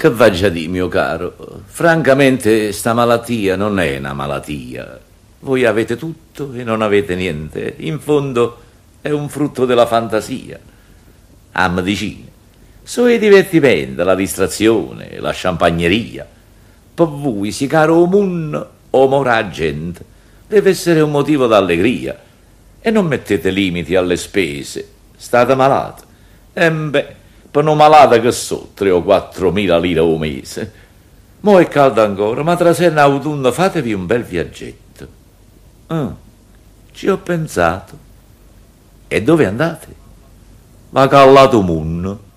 Che vaggia di, mio caro? Francamente, sta malattia non è una malattia. Voi avete tutto e non avete niente. In fondo è un frutto della fantasia. A medicina. Sono i divertimenti, la distrazione, la champagneria. Per voi, si caro o mun o mora gente, deve essere un motivo d'allegria. E non mettete limiti alle spese. State malato. E beh, per una malata che so, 3 o 4 mila lire al mese. Mo è caldo ancora, ma tra sera in autunno fatevi un bel viaggetto. Ah, ci ho pensato. E dove andate? La Callato Munno.